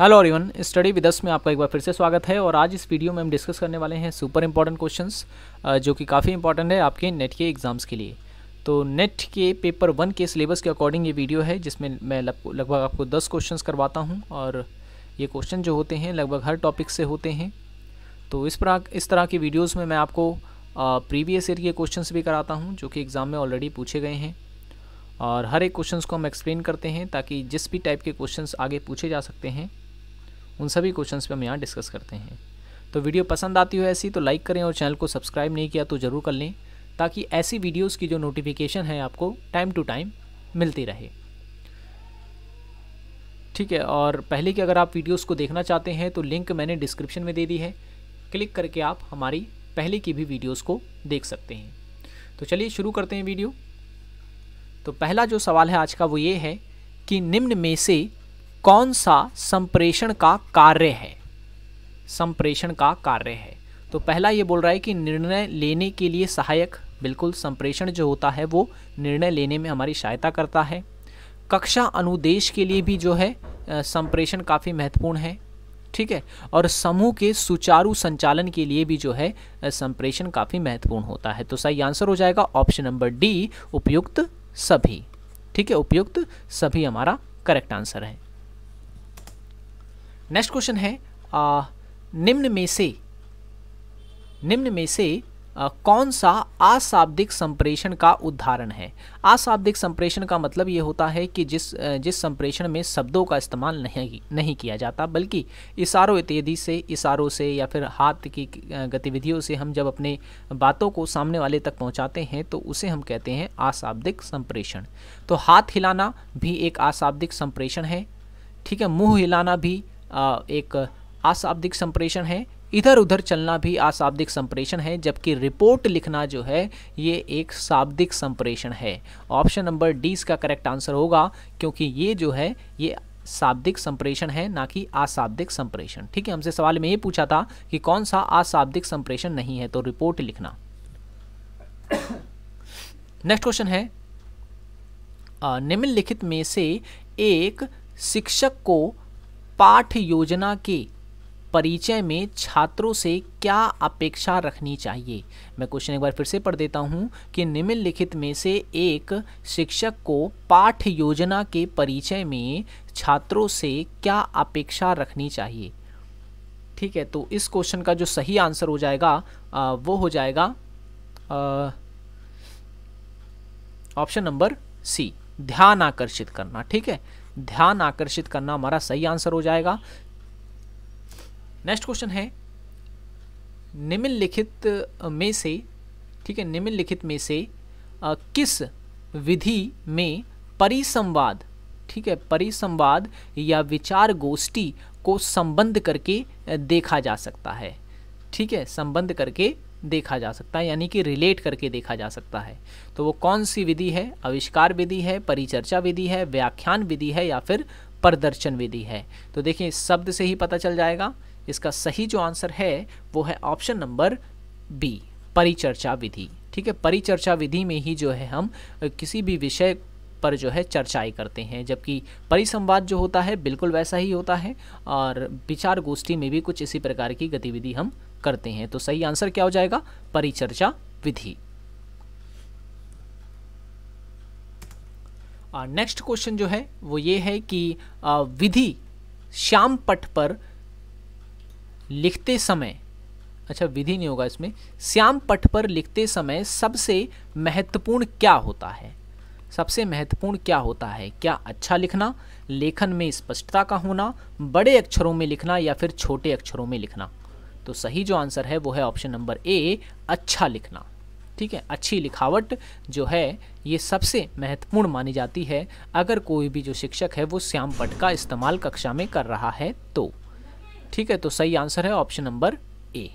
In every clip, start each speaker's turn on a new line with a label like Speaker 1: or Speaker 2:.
Speaker 1: hello everyone study with में आपका एक बार फिर से स्वागत है और आज इस वीडियो में हम डिस्कस करने वाले हैं सुपर इम्पॉर्टेंट क्वेश्चंस जो कि काफ़ी इंपॉर्टेंट है आपके नेट के एग्ज़ाम्स के लिए तो नेट के पेपर वन के सिलेबस के अकॉर्डिंग ये वीडियो है जिसमें मैं लगभग आपको दस क्वेश्चंस करवाता हूँ और ये क्वेश्चन जो होते हैं लगभग हर टॉपिक से होते हैं तो इस प्रा इस तरह की वीडियोज़ में मैं आपको प्रीवियस ईयर के क्वेश्चन भी कराता हूँ जो कि एग्ज़ाम में ऑलरेडी पूछे गए हैं और हर एक क्वेश्चंस को हम एक्सप्लेन करते हैं ताकि जिस भी टाइप के क्वेश्चंस आगे पूछे जा सकते हैं उन सभी क्वेश्चंस पे हम यहाँ डिस्कस करते हैं तो वीडियो पसंद आती हो ऐसी तो लाइक करें और चैनल को सब्सक्राइब नहीं किया तो ज़रूर कर लें ताकि ऐसी वीडियोस की जो नोटिफिकेशन है आपको टाइम टू टाइम मिलती रहे ठीक है और पहले की अगर आप वीडियोज़ को देखना चाहते हैं तो लिंक मैंने डिस्क्रिप्शन में दे दी है क्लिक करके आप हमारी पहले की भी वीडियोज़ को देख सकते हैं तो चलिए शुरू करते हैं वीडियो तो पहला जो सवाल है आज का वो ये है कि निम्न में से कौन सा संप्रेषण का कार्य है संप्रेषण का कार्य है तो पहला ये बोल रहा है कि निर्णय लेने के लिए सहायक बिल्कुल संप्रेषण जो होता है वो निर्णय लेने में हमारी सहायता करता है कक्षा अनुदेश के लिए भी जो है संप्रेषण काफ़ी महत्वपूर्ण है ठीक है और समूह के सुचारू संचालन के लिए भी जो है संप्रेषण काफ़ी महत्वपूर्ण होता है तो सही आंसर हो जाएगा ऑप्शन नंबर डी उपयुक्त सभी ठीक है उपयुक्त सभी हमारा करेक्ट आंसर है नेक्स्ट क्वेश्चन है आ, निम्न में से निम्न में से आ, कौन सा अशाब्दिक संप्रेषण का उदाहरण है अशाब्दिक संप्रेषण का मतलब ये होता है कि जिस जिस संप्रेषण में शब्दों का इस्तेमाल नहीं नहीं किया जाता बल्कि इशारों इत्यादि से इशारों से या फिर हाथ की गतिविधियों से हम जब अपने बातों को सामने वाले तक पहुंचाते हैं तो उसे हम कहते हैं आशाब्दिक संप्रेषण तो हाथ हिलाना भी एक अशाब्दिक संप्रेषण है ठीक है मुँह हिलाना भी एक अशाब्दिक संप्रेषण है इधर उधर चलना भी अशाब्दिक संप्रेषण है जबकि रिपोर्ट लिखना जो है ये एक शाब्दिक संप्रेषण है ऑप्शन नंबर डी इसका करेक्ट आंसर होगा क्योंकि ये जो है ये शाब्दिक संप्रेषण है ना कि अशाब्दिक संप्रेषण ठीक है हमसे सवाल में ये पूछा था कि कौन सा अशाब्दिक संप्रेषण नहीं है तो रिपोर्ट लिखना नेक्स्ट क्वेश्चन है निम्नलिखित में से एक शिक्षक को पाठ योजना के परिचय में छात्रों से क्या अपेक्षा रखनी चाहिए मैं क्वेश्चन एक बार फिर से पढ़ देता हूँ कि निम्नलिखित में से एक शिक्षक को पाठ योजना के परिचय में छात्रों से क्या अपेक्षा रखनी चाहिए ठीक है तो इस क्वेश्चन का जो सही आंसर हो जाएगा आ, वो हो जाएगा ऑप्शन नंबर सी ध्यान आकर्षित करना ठीक है ध्यान आकर्षित करना हमारा सही आंसर हो जाएगा नेक्स्ट क्वेश्चन है निम्नलिखित में से ठीक है निम्नलिखित में से आ, किस विधि में परिसंवाद ठीक है परिसंवाद या विचार गोष्ठी को संबंध करके देखा जा सकता है ठीक है संबंध करके देखा जा सकता है यानी कि रिलेट करके देखा जा सकता है तो वो कौन सी विधि है आविष्कार विधि है परिचर्चा विधि है व्याख्यान विधि है या फिर प्रदर्शन विधि है तो देखिए शब्द से ही पता चल जाएगा इसका सही जो आंसर है वो है ऑप्शन नंबर बी परिचर्चा विधि ठीक है परिचर्चा विधि में ही जो है हम किसी भी विषय पर जो है चर्चाएं करते हैं जबकि परिसंवाद जो होता है बिल्कुल वैसा ही होता है और विचार गोष्ठी में भी कुछ इसी प्रकार की गतिविधि हम करते हैं तो सही आंसर क्या हो जाएगा परिचर्चा विधि नेक्स्ट क्वेश्चन जो है वो ये है कि विधि श्याम पट पर लिखते समय अच्छा विधि नहीं होगा इसमें श्याम पट पर लिखते समय सबसे महत्वपूर्ण क्या होता है सबसे महत्वपूर्ण क्या होता है क्या अच्छा लिखना लेखन में स्पष्टता का होना बड़े अक्षरों में लिखना या फिर छोटे अक्षरों में लिखना तो सही जो आंसर है वो है ऑप्शन नंबर ए अच्छा लिखना ठीक है अच्छी लिखावट जो है ये सबसे महत्वपूर्ण मानी जाती है अगर कोई भी जो शिक्षक है वो श्याम पट का इस्तेमाल कक्षा में कर रहा है तो ठीक है तो सही आंसर है option number A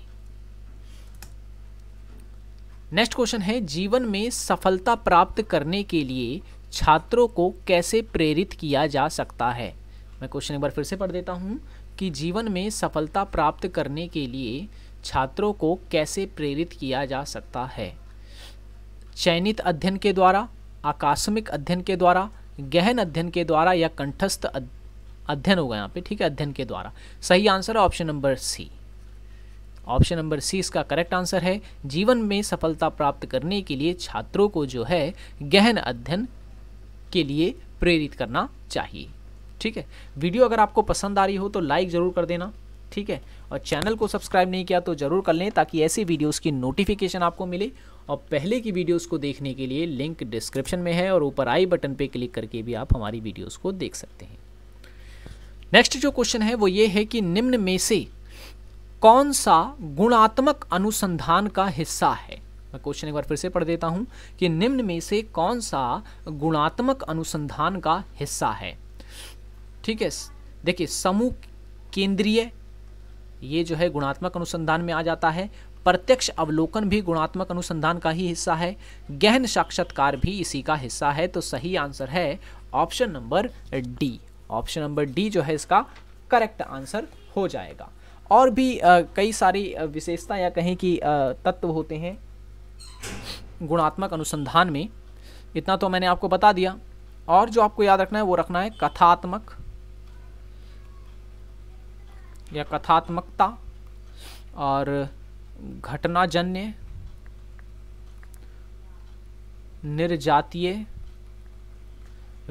Speaker 1: next question है जीवन में सफलता प्राप्त करने के लिए छात्रों को कैसे प्रेरित किया जा सकता है मैं क्वेश्चन एक बार फिर से पढ़ देता हूँ कि जीवन में सफलता प्राप्त करने के लिए छात्रों को कैसे प्रेरित किया जा सकता है चयनित अध्ययन के द्वारा आकस्मिक अध्ययन के द्वारा गहन अध्ययन के द्वारा या कंठस्थ अध्ययन होगा यहाँ पे ठीक है अध्ययन के द्वारा सही आंसर है option number C option number C इसका करेक्ट आंसर है जीवन में सफलता प्राप्त करने के लिए छात्रों को जो है गहन अध्ययन के लिए प्रेरित करना चाहिए ठीक है वीडियो अगर आपको पसंद आ रही हो तो लाइक ज़रूर कर देना ठीक है और चैनल को सब्सक्राइब नहीं किया तो ज़रूर कर लें ताकि ऐसी वीडियोस की नोटिफिकेशन आपको मिले और पहले की वीडियोस को देखने के लिए लिंक डिस्क्रिप्शन में है और ऊपर आई बटन पे क्लिक करके भी आप हमारी वीडियोस को देख सकते हैं नेक्स्ट जो क्वेश्चन है वो ये है कि निम्न में से कौन सा गुणात्मक अनुसंधान का हिस्सा है मैं क्वेश्चन एक बार फिर से पढ़ देता हूँ कि निम्न में से कौन सा गुणात्मक अनुसंधान का हिस्सा है ठीक है देखिए समूह केंद्रीय ये जो है गुणात्मक अनुसंधान में आ जाता है प्रत्यक्ष अवलोकन भी गुणात्मक अनुसंधान का ही हिस्सा है गहन साक्षात्कार भी इसी का हिस्सा है तो सही आंसर है option number D option number D जो है इसका करेक्ट आंसर हो जाएगा और भी आ, कई सारी विशेषता या कहें कि तत्व होते हैं गुणात्मक अनुसंधान में इतना तो मैंने आपको बता दिया और जो आपको याद रखना है वो रखना है कथात्मक या कथात्मकता और घटनाजन्य निर्जातीय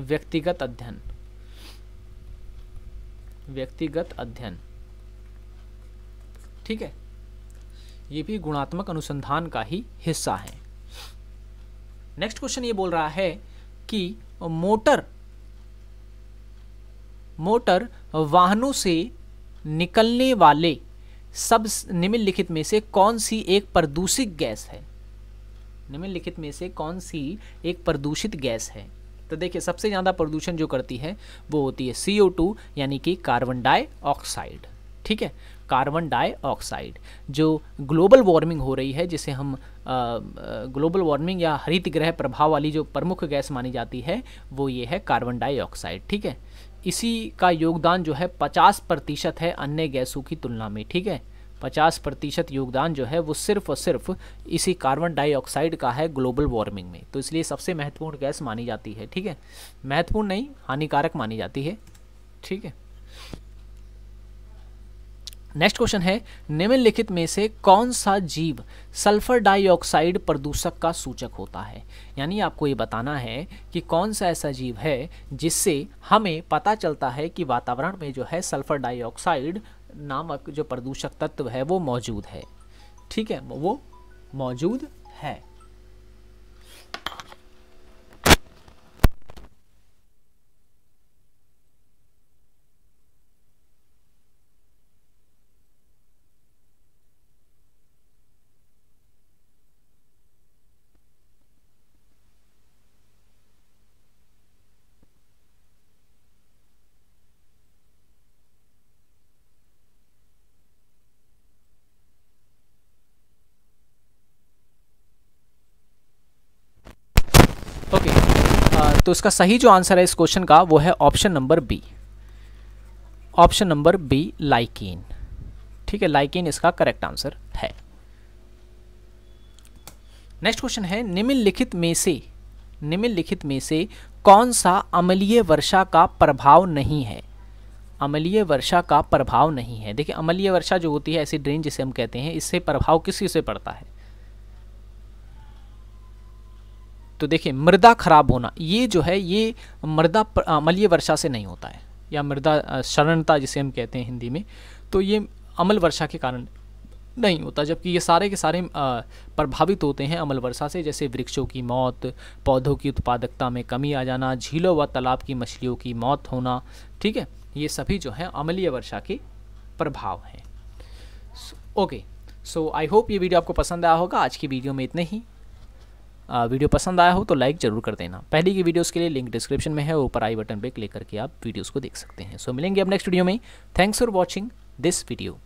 Speaker 1: व्यक्तिगत अध्ययन व्यक्तिगत अध्ययन ठीक है ये भी गुणात्मक अनुसंधान का ही हिस्सा है नेक्स्ट क्वेश्चन ये बोल रहा है कि मोटर मोटर वाहनों से निकलने वाले सब निम्नलिखित में से कौन सी एक प्रदूषित गैस है निम्नलिखित में से कौन सी एक प्रदूषित गैस है तो देखिए सबसे ज़्यादा प्रदूषण जो करती है वो होती है सी यानी कि कार्बन डाइऑक्साइड ठीक है कार्बन डाइऑक्साइड जो ग्लोबल वार्मिंग हो रही है जिसे हम आ, ग्लोबल वार्मिंग या हरित ग्रह प्रभाव वाली जो प्रमुख गैस मानी जाती है वो ये है कार्बन डाइऑक्साइड ठीक है इसी का योगदान जो है पचास प्रतिशत है अन्य गैसों की तुलना में ठीक है पचास प्रतिशत योगदान जो है वो सिर्फ और सिर्फ इसी कार्बन डाइऑक्साइड का है ग्लोबल वार्मिंग में तो इसलिए सबसे महत्वपूर्ण गैस मानी जाती है ठीक है महत्वपूर्ण नहीं हानिकारक मानी जाती है ठीक है नेक्स्ट क्वेश्चन है निम्नलिखित में से कौन सा जीव सल्फर डाइऑक्साइड प्रदूषक का सूचक होता है यानी आपको ये बताना है कि कौन सा ऐसा जीव है जिससे हमें पता चलता है कि वातावरण में जो है सल्फर डाइऑक्साइड नामक जो प्रदूषक तत्व है वो मौजूद है ठीक है वो मौजूद है तो इसका सही जो आंसर है इस क्वेश्चन का वो है option number B option number B लाइकिन ठीक है लाइकिन इसका करेक्ट आंसर है नेक्स्ट क्वेश्चन है निम्नलिखित में से निम्नलिखित में से कौन सा अमलीय वर्षा का प्रभाव नहीं है अमलीय वर्षा का प्रभाव नहीं है देखिए अमलीय वर्षा जो होती है ऐसी ड्रेन जिसे हम कहते हैं इससे प्रभाव किस से पड़ता है तो देखिए मृदा खराब होना ये जो है ये मृदा अमलीय वर्षा से नहीं होता है या मृदा शरणता जिसे हम कहते हैं हिंदी में तो ये अमल वर्षा के कारण नहीं होता जबकि ये सारे के सारे प्रभावित होते हैं अमल वर्षा से जैसे वृक्षों की मौत पौधों की उत्पादकता में कमी आ जाना झीलों व तालाब की मछलियों की मौत होना ठीक है ये सभी जो हैं अमलीय वर्षा के प्रभाव हैं ओके सो आई होप ये वीडियो आपको पसंद आया होगा आज की वीडियो में इतने ही वीडियो पसंद आया हो तो लाइक ज़रूर कर देना पहली की वीडियोस के लिए लिंक डिस्क्रिप्शन में है ऊपर आई बटन पे क्लिक करके आप वीडियोस को देख सकते हैं सो मिलेंगे अब नेक्स्ट वीडियो में thanks for watching this video